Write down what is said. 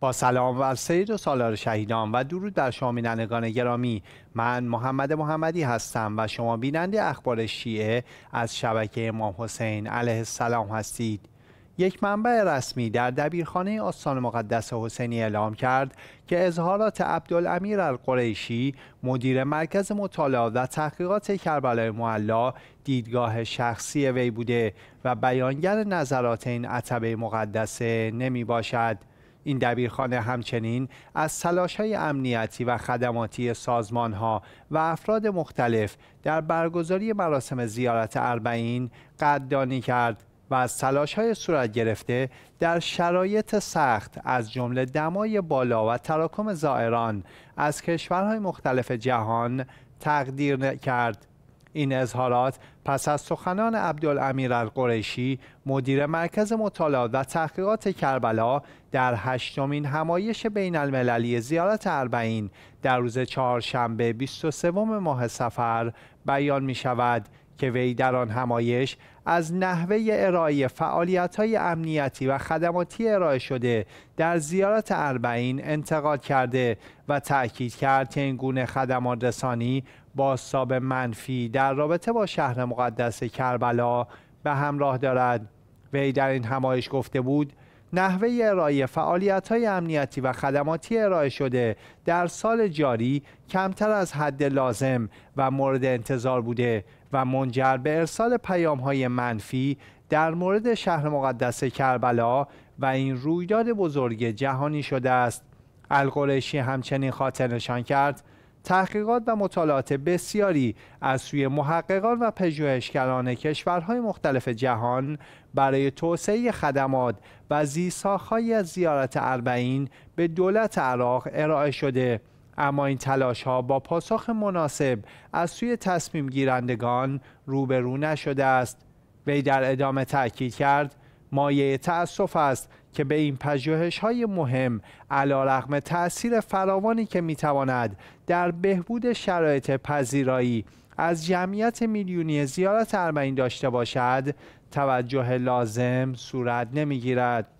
با سلام و سید و سالار شهیدان و درود بر بینندگان گرامی من محمد محمدی هستم و شما بیننده اخبار شیعه از شبکه امام حسین علیه السلام هستید یک منبع رسمی در دبیرخانه آستان مقدس حسینی اعلام کرد که اظهارات عبدالامیر القریشی مدیر مرکز مطالعات و تحقیقات کربلای معلا دیدگاه شخصی وی بوده و بیانگر نظرات این عتبه مقدسه نمی باشد این دبیرخانه همچنین از سلاش‌های های امنیتی و خدماتی سازمان ها و افراد مختلف در برگزاری مراسم زیارت اربعین قدردانی کرد و از تلاش های صورت گرفته در شرایط سخت از جمله دمای بالا و تراکم زائران از کشورهای مختلف جهان تقدیر کرد این اظهارات پس از سخنان عبدالامیر القریشی مدیر مرکز مطالعات و تحقیقات کربلا در هشتمین همایش بین المللی زیارت اربعین در روز چهارشنبه 23 ماه سفر بیان می شود که وی در آن همایش از نحوه ارائه فعالیت های امنیتی و خدماتی ارائه شده در زیارت اربعین انتقاد کرده و تأکید کرد که این گونه خدمات رسانی باستاب منفی در رابطه با شهر مقدس کربلا به همراه دارد وی در این همایش گفته بود نحوه ارائه فعالیت های امنیتی و خدماتی ارائه شده در سال جاری کمتر از حد لازم و مورد انتظار بوده و منجر به ارسال پیام های منفی در مورد شهر مقدس کربلا و این رویداد بزرگ جهانی شده است القریشی همچنین خاطر نشان کرد تحقیقات و مطالعات بسیاری از سوی محققان و پژوهشگران کشورهای مختلف جهان برای توسعه خدمات و زیرساختهایی زیارت اربعین به دولت عراق ارائه شده اما این تلاش ها با پاسخ مناسب از سوی تصمیم گیرندگان روبرو نشده است وی در ادامه تاکید کرد مایه تأسف است که به این پژوهش های مهم علا رقم تأثیر فراوانی که میتواند در بهبود شرایط پذیرایی از جمعیت میلیونی زیارت ارمنی داشته باشد توجه لازم صورت نمیگیرد